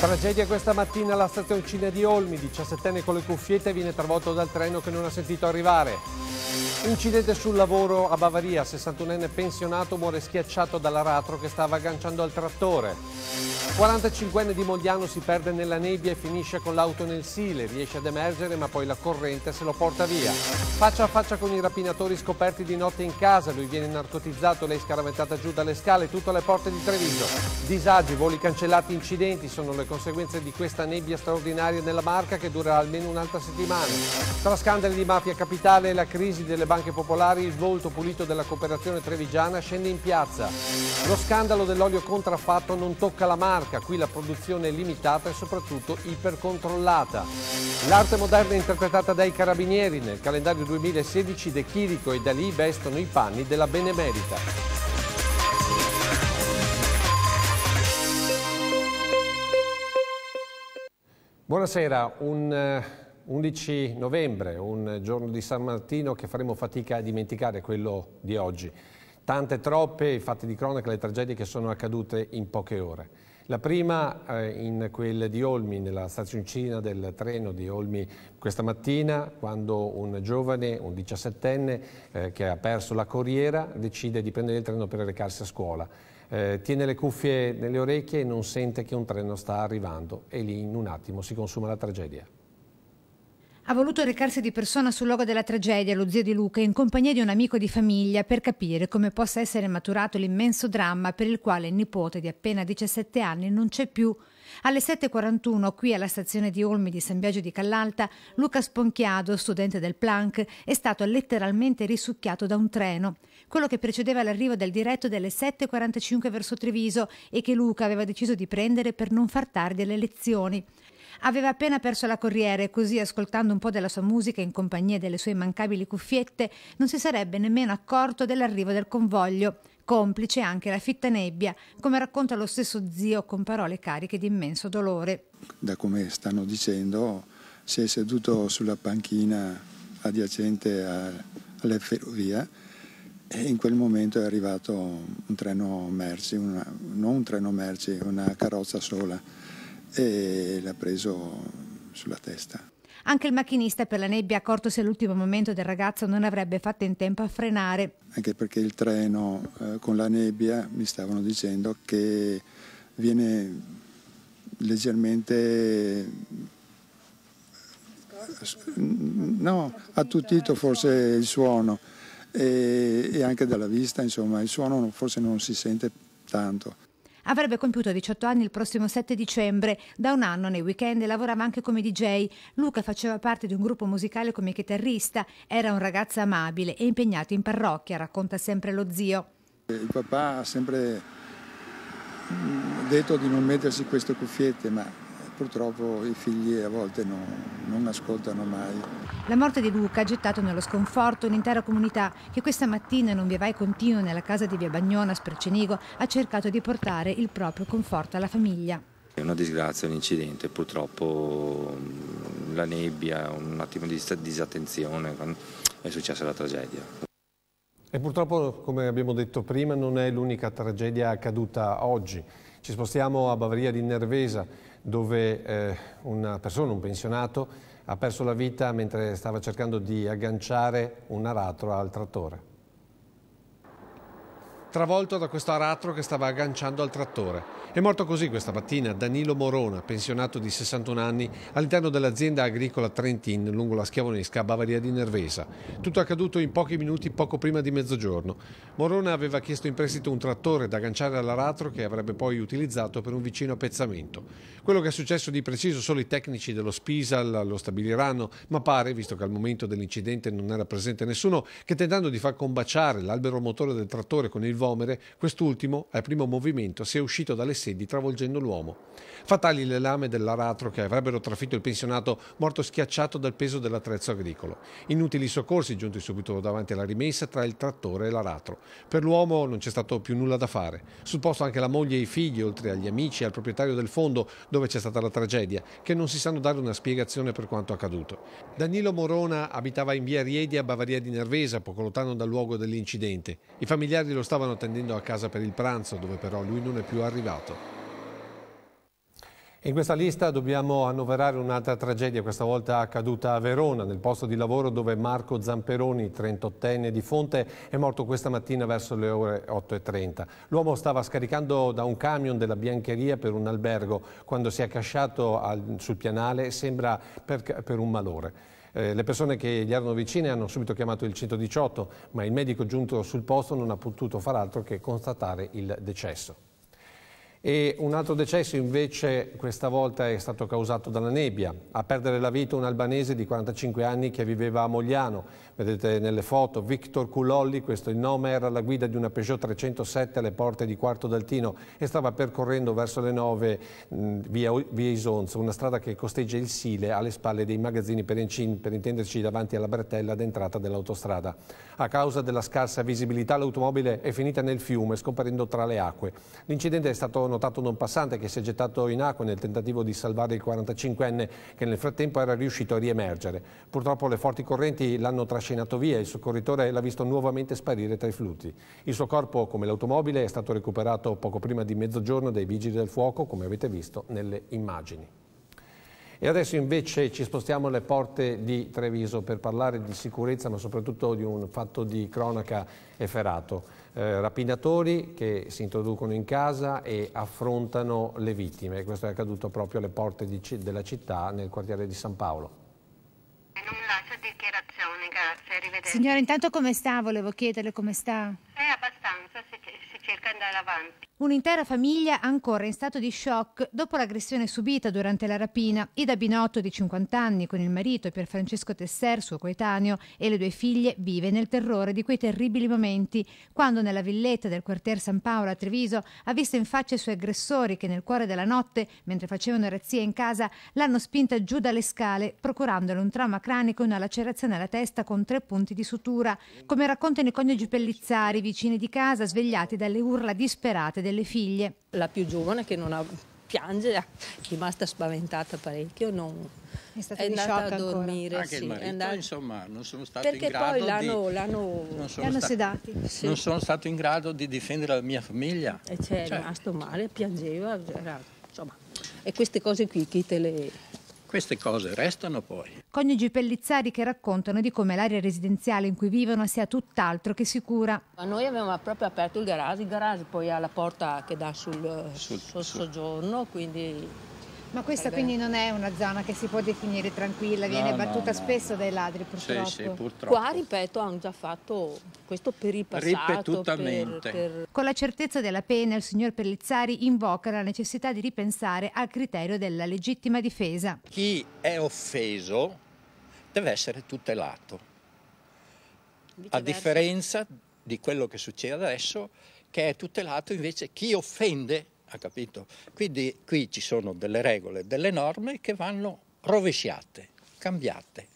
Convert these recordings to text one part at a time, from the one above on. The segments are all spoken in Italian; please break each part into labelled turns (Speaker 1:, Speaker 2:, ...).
Speaker 1: Tragedia questa mattina alla stazione Cina di Olmi, 17enne con le cuffiette viene travolto dal treno che non ha sentito arrivare. Incidente sul lavoro a Bavaria, 61enne pensionato muore schiacciato dall'aratro che stava agganciando al trattore. 45enne di Mogliano si perde nella nebbia e finisce con l'auto nel Sile, riesce ad emergere ma poi la corrente se lo porta via. Faccia a faccia con i rapinatori scoperti di notte in casa, lui viene narcotizzato, lei scaraventata giù dalle scale, tutto alle porte di Treviso. Disagi, voli cancellati, incidenti sono le conseguenze di questa nebbia straordinaria nella marca che durerà almeno un'altra settimana. Tra scandali di mafia capitale e la crisi delle banche popolari, il volto pulito della cooperazione trevigiana scende in piazza. Lo scandalo dell'olio contraffatto non tocca la marca, qui la produzione è limitata e soprattutto ipercontrollata. L'arte moderna è interpretata dai carabinieri, nel calendario 2016 De Chirico e Dalì vestono i panni della benemerita. Buonasera, un eh, 11 novembre, un giorno di San Martino che faremo fatica a dimenticare quello di oggi. Tante troppe i fatti di cronaca, le tragedie che sono accadute in poche ore. La prima eh, in quel di Olmi, nella stazioncina del treno di Olmi questa mattina, quando un giovane, un 17enne, eh, che ha perso la corriera, decide di prendere il treno per recarsi a scuola. Eh, tiene le cuffie nelle orecchie e non sente che un treno sta arrivando e lì in un attimo si consuma la tragedia
Speaker 2: ha voluto recarsi di persona sul luogo della tragedia, lo zio di Luca, in compagnia di un amico di famiglia per capire come possa essere maturato l'immenso dramma per il quale il nipote di appena 17 anni non c'è più. Alle 7.41, qui alla stazione di Olmi di San Biagio di Callalta, Luca Sponchiado, studente del Planck, è stato letteralmente risucchiato da un treno, quello che precedeva l'arrivo del diretto delle 7.45 verso Treviso e che Luca aveva deciso di prendere per non far tardi alle lezioni. Aveva appena perso la corriere e così, ascoltando un po' della sua musica in compagnia delle sue immancabili cuffiette, non si sarebbe nemmeno accorto dell'arrivo del convoglio, complice anche la fitta nebbia, come racconta lo stesso zio con parole cariche di immenso dolore.
Speaker 3: Da come stanno dicendo, si è seduto sulla panchina adiacente a, alla ferrovia e in quel momento è arrivato un treno merci, una, non un treno merci, una carrozza sola e l'ha preso sulla testa.
Speaker 2: Anche il macchinista per la nebbia accortosi all'ultimo momento del ragazzo non avrebbe fatto in tempo a frenare.
Speaker 3: Anche perché il treno eh, con la nebbia mi stavano dicendo che viene leggermente no, attutito forse il suono e, e anche dalla vista, insomma, il suono forse non si sente tanto.
Speaker 2: Avrebbe compiuto 18 anni il prossimo 7 dicembre. Da un anno nei weekend lavorava anche come DJ. Luca faceva parte di un gruppo musicale come chitarrista. Era un ragazzo amabile e impegnato in parrocchia, racconta sempre lo zio.
Speaker 3: Eh, il papà ha sempre mm, detto di non mettersi queste cuffiette, ma purtroppo i figli a volte non, non ascoltano mai.
Speaker 2: La morte di Luca ha gettato nello sconforto un'intera comunità che questa mattina in un viavai continuo nella casa di Via Bagnona, Spercenigo, ha cercato di portare il proprio conforto alla famiglia.
Speaker 1: È una disgrazia, un incidente, purtroppo la nebbia, un attimo di disattenzione, è successa la tragedia. E purtroppo, come abbiamo detto prima, non è l'unica tragedia accaduta oggi. Ci spostiamo a Bavaria di Nervesa, dove eh, una persona, un pensionato, ha perso la vita mentre stava cercando di agganciare un aratro al trattore travolto da questo aratro che stava agganciando al trattore. È morto così questa mattina Danilo Morona, pensionato di 61 anni, all'interno dell'azienda agricola Trentin lungo la Schiavonesca a Bavaria di Nervesa. Tutto accaduto in pochi minuti poco prima di mezzogiorno. Morona aveva chiesto in prestito un trattore da agganciare all'aratro che avrebbe poi utilizzato per un vicino appezzamento. Quello che è successo di preciso solo i tecnici dello Spisal lo stabiliranno, ma pare, visto che al momento dell'incidente non era presente nessuno, che tentando di far combaciare l'albero motore del trattore con il volo Montgomery, quest'ultimo, al primo movimento, si è uscito dalle sedi travolgendo l'uomo. Fatali le lame dell'aratro che avrebbero trafitto il pensionato morto schiacciato dal peso dell'attrezzo agricolo. Inutili soccorsi giunti subito davanti alla rimessa tra il trattore e l'aratro. Per l'uomo non c'è stato più nulla da fare. Sul posto anche la moglie e i figli, oltre agli amici e al proprietario del fondo dove c'è stata la tragedia, che non si sanno dare una spiegazione per quanto accaduto. Danilo Morona abitava in via Riedi a Bavaria di Nervesa, poco lontano dal luogo dell'incidente. I familiari lo stavano stavano tendendo a casa per il pranzo, dove però lui non è più arrivato. In questa lista dobbiamo annoverare un'altra tragedia, questa volta accaduta a Verona, nel posto di lavoro dove Marco Zamperoni, 38enne di Fonte, è morto questa mattina verso le ore 8.30. L'uomo stava scaricando da un camion della biancheria per un albergo, quando si è accasciato sul pianale, sembra per, per un malore. Eh, le persone che gli erano vicine hanno subito chiamato il 118, ma il medico giunto sul posto non ha potuto far altro che constatare il decesso. E un altro decesso invece questa volta è stato causato dalla nebbia. A perdere la vita un albanese di 45 anni che viveva a Mogliano. Vedete nelle foto Victor Culolli, questo il nome, era alla guida di una Peugeot 307 alle porte di Quarto d'Altino e stava percorrendo verso le 9 mh, via, via Isonzo, una strada che costeggia il Sile alle spalle dei magazzini Perencin, per intenderci davanti alla bretella d'entrata dell'autostrada. A causa della scarsa visibilità l'automobile è finita nel fiume, scomparendo tra le acque. L'incidente è stato notato notato non passante che si è gettato in acqua nel tentativo di salvare il 45enne che nel frattempo era riuscito a riemergere. Purtroppo le forti correnti l'hanno trascinato via e il soccorritore l'ha visto nuovamente sparire tra i flutti. Il suo corpo, come l'automobile, è stato recuperato poco prima di mezzogiorno dai vigili del fuoco, come avete visto nelle immagini. E adesso invece ci spostiamo alle porte di Treviso per parlare di sicurezza, ma soprattutto di un fatto di cronaca efferato. Eh, rapinatori che si introducono in casa e affrontano le vittime. Questo è accaduto proprio alle porte di, della città, nel quartiere di San Paolo.
Speaker 2: Non mi dichiarazione, grazie, arrivederci. Signora, intanto come sta? Volevo chiederle come sta. Eh, abbastanza, si, si cerca di andare avanti. Un'intera famiglia ancora in stato di shock dopo l'aggressione subita durante la rapina. Ida Binotto, di 50 anni, con il marito Francesco Tesser, suo coetaneo, e le due figlie, vive nel terrore di quei terribili momenti, quando nella villetta del quartier San Paolo a Treviso ha visto in faccia i suoi aggressori che nel cuore della notte, mentre facevano razzia in casa, l'hanno spinta giù dalle scale, procurandole un trauma cranico e una lacerazione alla testa con tre punti di sutura, come raccontano i coniugi Pellizzari, vicini di casa, svegliati dalle urla disperate delle figlie. La più giovane che non ha piange, è rimasta spaventata parecchio, non... è, è andata a dormire. Ancora. Anche sì, il marito, andata...
Speaker 4: insomma, non sono stato Perché in grado poi l'hanno, di... Non sono, sta... sì. non sono stato in grado di difendere la mia famiglia.
Speaker 2: E c'è cioè, rimasto male, piangeva, era... insomma... E queste cose qui chi te le
Speaker 4: queste cose restano poi.
Speaker 2: Coniugi pellizzari che raccontano di come l'area residenziale in cui vivono sia tutt'altro che sicura.
Speaker 4: Ma noi avevamo proprio aperto il garage, il garage poi ha la porta che dà sul, sul, sul
Speaker 2: soggiorno, quindi ma questa eh quindi non è una zona che si può definire tranquilla, no, viene battuta no, spesso no. dai ladri purtroppo. Sì, sì, purtroppo. Qua, ripeto, hanno già fatto questo per il passato. Ripetutamente. Per, per... Con la certezza della pena il signor Pellizzari invoca la necessità di ripensare al criterio della legittima difesa.
Speaker 4: Chi è offeso deve essere tutelato, a differenza di quello che succede adesso che è tutelato invece chi offende ha capito? Quindi qui ci sono delle regole, delle norme che vanno rovesciate,
Speaker 1: cambiate.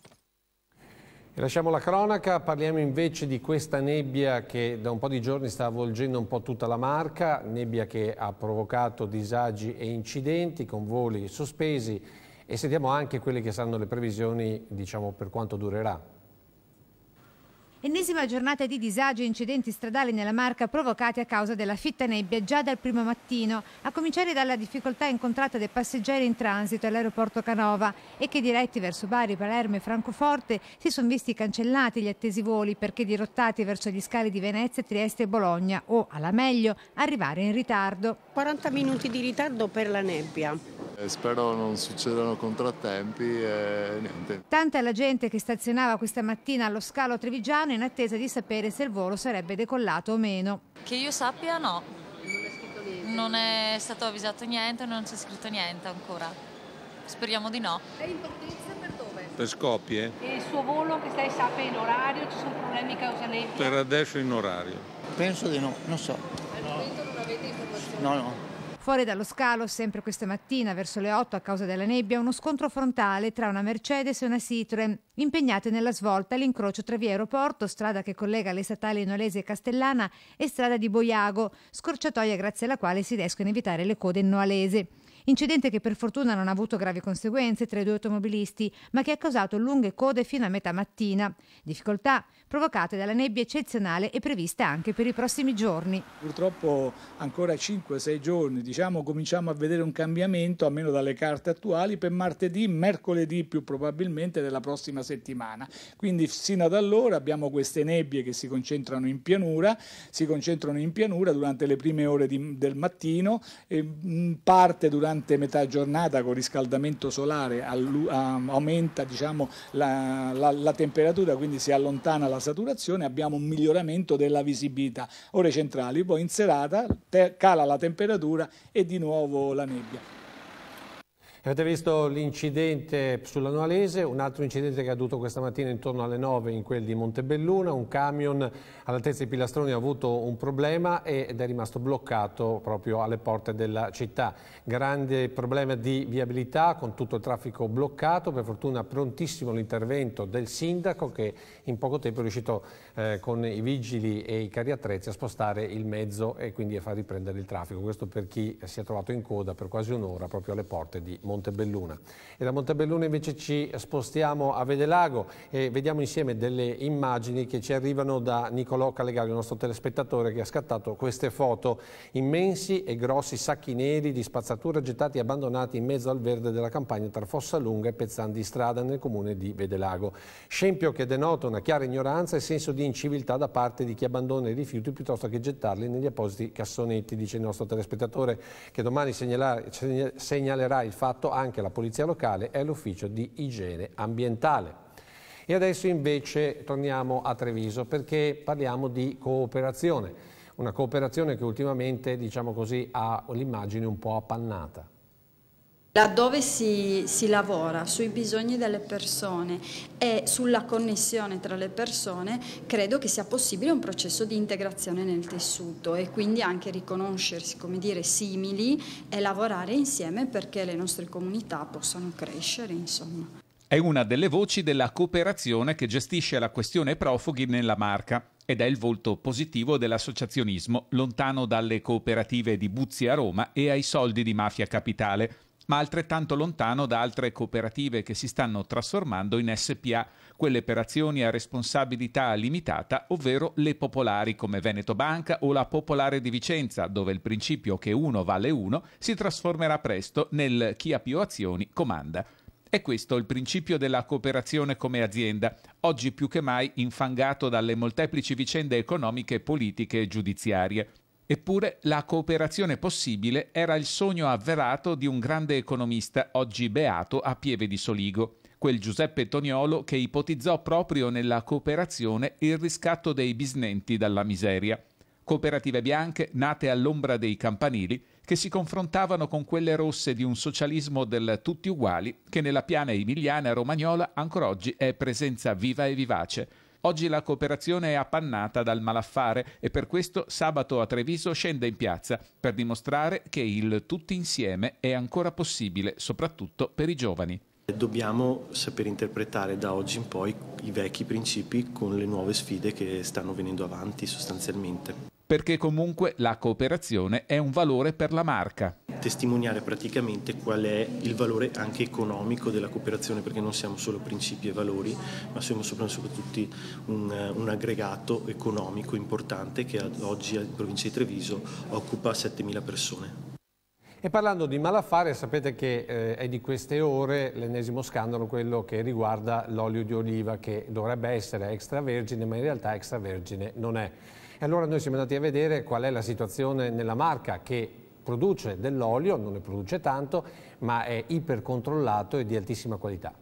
Speaker 1: E lasciamo la cronaca, parliamo invece di questa nebbia che da un po' di giorni sta avvolgendo un po' tutta la marca, nebbia che ha provocato disagi e incidenti con voli sospesi e sentiamo anche quelle che saranno le previsioni diciamo, per quanto durerà.
Speaker 2: Ennesima giornata di disagi e incidenti stradali nella Marca provocati a causa della fitta nebbia già dal primo mattino, a cominciare dalla difficoltà incontrata dai passeggeri in transito all'aeroporto Canova e che diretti verso Bari, Palermo e Francoforte si sono visti cancellati gli attesi voli perché dirottati verso gli scali di Venezia, Trieste e Bologna o, alla meglio, arrivare in ritardo. 40 minuti di ritardo per la nebbia eh, spero non succedano contrattempi e niente. Tanta la gente che stazionava questa mattina allo scalo trevigiano in attesa di sapere se il volo sarebbe decollato o meno. Che io sappia no, non è stato avvisato niente, non c'è scritto niente ancora. Speriamo di no. Lei in partenza per dove?
Speaker 1: Per Scopie.
Speaker 2: E il suo volo che lei sappia in orario? Ci sono problemi causalenti?
Speaker 1: Per adesso in
Speaker 3: orario. Penso
Speaker 2: di no, non so. Al momento non avete informazioni? No, no. Fuori dallo scalo, sempre questa mattina, verso le 8 a causa della nebbia, uno scontro frontale tra una Mercedes e una Citroen, impegnate nella svolta all'incrocio tra via Aeroporto, strada che collega le statali Nolese e Castellana, e strada di Boiago, scorciatoia grazie alla quale si riescono a evitare le code in Noalese. Incidente che per fortuna non ha avuto gravi conseguenze tra i due automobilisti, ma che ha causato lunghe code fino a metà mattina. Difficoltà provocate dalla nebbia eccezionale e prevista anche per i prossimi giorni.
Speaker 5: Purtroppo ancora 5-6 giorni, diciamo, cominciamo a vedere un cambiamento, almeno dalle carte attuali, per martedì, mercoledì più probabilmente della prossima settimana. Quindi sino ad allora abbiamo queste nebbie che si concentrano in pianura, si concentrano in pianura durante le prime ore di, del mattino, e, mm, parte durante durante metà giornata con riscaldamento solare aumenta diciamo, la, la, la, temperatura, quindi si allontana la saturazione, abbiamo un miglioramento della visibilità. Ore centrali, poi in serata cala la temperatura e di nuovo la nebbia.
Speaker 1: Avete visto l'incidente sulla Noalese, un altro incidente che è avvenuto questa mattina intorno alle 9 in quel di Montebelluna, un camion all'altezza di Pilastroni ha avuto un problema ed è rimasto bloccato proprio alle porte della città. Grande problema di viabilità con tutto il traffico bloccato, per fortuna prontissimo l'intervento del sindaco che in poco tempo è riuscito eh, con i vigili e i carri attrezzi a spostare il mezzo e quindi a far riprendere il traffico. Questo per chi si è trovato in coda per quasi un'ora proprio alle porte di Montebelluna. Montebelluna. E da Montebelluna invece ci spostiamo a Vedelago e vediamo insieme delle immagini che ci arrivano da Nicolò Calegari, il nostro telespettatore che ha scattato queste foto. Immensi e grossi sacchi neri di spazzatura gettati e abbandonati in mezzo al verde della campagna tra Fossa Lunga e Pezzan di Strada nel comune di Vedelago. Scempio che denota una chiara ignoranza e senso di inciviltà da parte di chi abbandona i rifiuti piuttosto che gettarli negli appositi cassonetti, dice il nostro telespettatore che domani segnalerà il fatto fatto anche la Polizia Locale e l'Ufficio di Igiene Ambientale. E adesso invece torniamo a Treviso perché parliamo di cooperazione, una cooperazione che ultimamente diciamo così, ha l'immagine un po' appannata
Speaker 2: laddove si, si, lavora sui bisogni delle persone e sulla connessione tra le persone, credo che sia possibile un processo di integrazione nel tessuto e quindi anche riconoscersi, come dire, simili e lavorare insieme perché le nostre comunità possano crescere, insomma.
Speaker 5: È una delle voci della cooperazione che gestisce la questione profughi nella Marca ed è il volto positivo dell'associazionismo lontano dalle cooperative di Buzzi a Roma e ai soldi di Mafia Capitale ma altrettanto lontano da altre cooperative che si stanno trasformando in SPA, quelle per azioni a responsabilità limitata, ovvero le popolari come Veneto Banca o la Popolare di Vicenza, dove il principio che uno vale uno si trasformerà presto nel chi ha più azioni comanda. È questo il principio della cooperazione come azienda, oggi più che mai infangato dalle molteplici vicende economiche, politiche e giudiziarie. Eppure la cooperazione possibile era il sogno avverato di un grande economista oggi beato a Pieve di Soligo, quel Giuseppe Toniolo che ipotizzò proprio nella cooperazione il riscatto dei bisnenti dalla miseria. Cooperative bianche nate all'ombra dei campanili che si confrontavano con quelle rosse di un socialismo del tutti uguali che nella piana emiliana romagnola ancora oggi è presenza viva e vivace Oggi la cooperazione è appannata dal malaffare e per questo sabato a Treviso scende in piazza per dimostrare che il tutti insieme è ancora possibile, soprattutto per i giovani. Dobbiamo saper interpretare
Speaker 4: da oggi in poi i vecchi principi con le nuove sfide che stanno venendo avanti
Speaker 5: sostanzialmente. Perché comunque la cooperazione è un valore per la marca testimoniare praticamente qual è il valore anche economico della cooperazione, perché non siamo solo principi
Speaker 4: e valori, ma siamo soprattutto un, un aggregato economico importante che ad oggi in provincia di Treviso occupa 7.000 persone.
Speaker 1: E parlando di malaffare, sapete che eh, è di queste ore l'ennesimo scandalo quello che riguarda l'olio di oliva che dovrebbe essere extravergine, ma in realtà extravergine non è. E allora noi siamo andati a vedere qual è la situazione nella marca che produce dell'olio, non ne produce tanto, ma è ipercontrollato e di altissima qualità.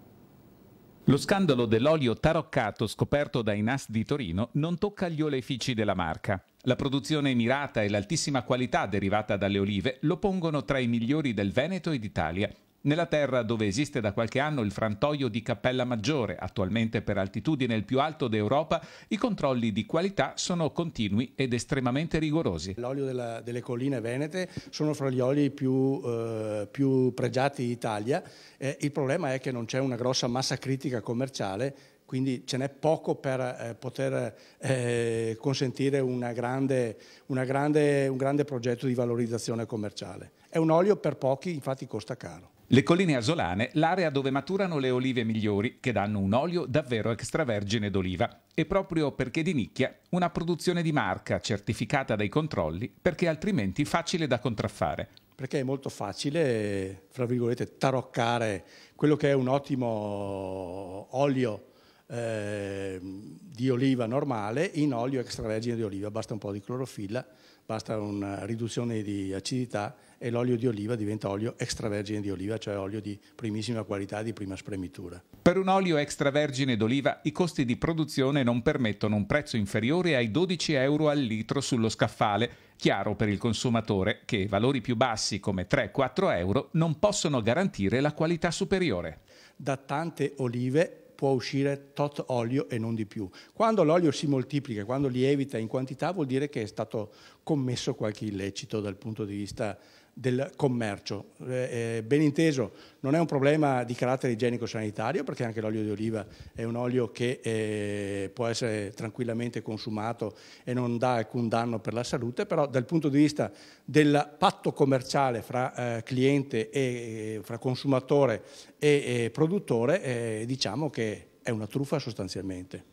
Speaker 5: Lo scandalo dell'olio taroccato scoperto dai NAS di Torino non tocca gli oleifici della marca. La produzione mirata e l'altissima qualità derivata dalle olive lo pongono tra i migliori del Veneto e d'Italia nella terra dove esiste da qualche anno il frantoio di Cappella Maggiore, attualmente per altitudine il più alto d'Europa, i controlli di qualità sono continui ed estremamente rigorosi.
Speaker 4: L'olio delle colline venete sono fra gli oli più, eh, più pregiati d'Italia. Eh, il problema è che non c'è una grossa massa critica commerciale quindi ce n'è poco per eh, poter eh, consentire grande, grande, un grande progetto di valorizzazione commerciale. È un olio per pochi, infatti costa caro.
Speaker 5: Le colline asolane, l'area dove maturano le olive migliori, che danno un olio davvero extravergine d'oliva. E proprio perché di nicchia, una produzione di marca certificata dai controlli, perché altrimenti facile da contraffare.
Speaker 4: Perché è molto facile, eh, fra virgolette, taroccare quello che è un ottimo olio eh, di oliva normale in olio extravergine di oliva, basta un po' di clorofilla, basta una riduzione di acidità e l'olio di oliva diventa olio extravergine di oliva, cioè olio di primissima qualità, di prima spremitura.
Speaker 5: Per un olio extravergine d'oliva i costi di produzione non permettono un prezzo inferiore ai 12 euro al litro sullo scaffale, chiaro per il consumatore che valori più bassi come 3-4 euro non possono garantire la qualità superiore. Da tante olive
Speaker 4: può uscire tot olio e non di più. Quando l'olio si moltiplica, quando lievita in quantità, vuol dire che è stato commesso qualche illecito dal punto di vista del commercio. Eh, eh, ben inteso, non è un problema di carattere igienico-sanitario perché anche l'olio di oliva è un olio che eh, può essere tranquillamente consumato e non dà alcun danno per la salute, però dal punto di vista del patto commerciale fra eh, cliente e eh, fra consumatore e, e eh, produttore diciamo che è una truffa sostanzialmente.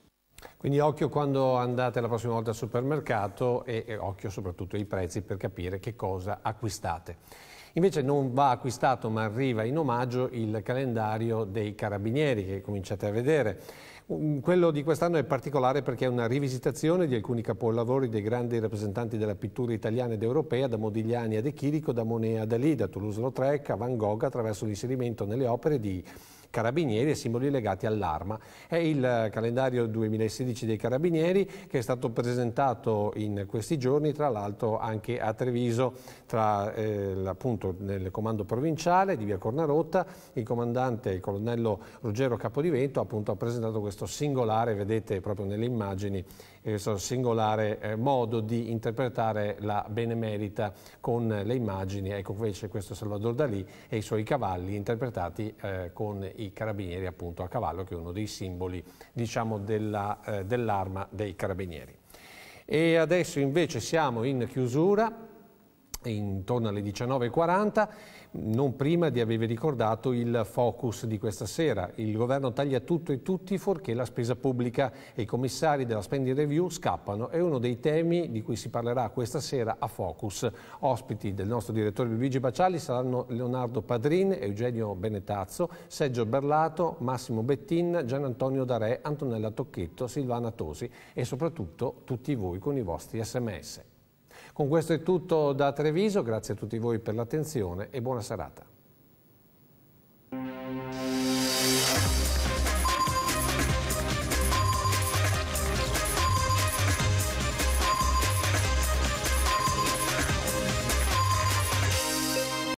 Speaker 1: Quindi occhio quando andate la prossima volta al supermercato e, e occhio soprattutto ai prezzi per capire che cosa acquistate. Invece non va acquistato ma arriva in omaggio il calendario dei carabinieri che cominciate a vedere. Mm, quello di quest'anno è particolare perché è una rivisitazione di alcuni capolavori dei grandi rappresentanti della pittura italiana ed europea, da Modigliani a De Chirico, da Monet a Dalì, da Toulouse-Lautrec a Van Gogh, attraverso l'inserimento nelle opere di Carabinieri e simboli legati all'arma. È il calendario 2016 dei Carabinieri che è stato presentato in questi giorni, tra l'altro anche a Treviso, tra, eh, appunto nel comando provinciale di via Cornarotta, il comandante, il colonnello Ruggero Capodivento, appunto ha presentato questo singolare, vedete proprio nelle immagini, eh, questo singolare eh, modo di interpretare la benemerita con le immagini, ecco invece questo Salvador Dalì e i suoi cavalli interpretati eh, con i carabinieri appunto a cavallo che è uno dei simboli diciamo, eh, dell'arma eh, dell dei carabinieri. E adesso invece siamo in chiusura, intorno alle 19.40 non prima di avervi ricordato il focus di questa sera. Il governo taglia tutto e tutti fuorché la spesa pubblica e i commissari della spending review scappano. È uno dei temi di cui si parlerà questa sera a Focus. Ospiti del nostro direttore Luigi Baciali saranno Leonardo Padrin, Eugenio Benetazzo, Sergio Berlato, Massimo Bettin, Gian Antonio Darè, Antonella Tocchetto, Silvana Tosi e soprattutto tutti voi con i vostri sms. Con questo è tutto da Treviso, grazie a tutti voi per l'attenzione e buona serata.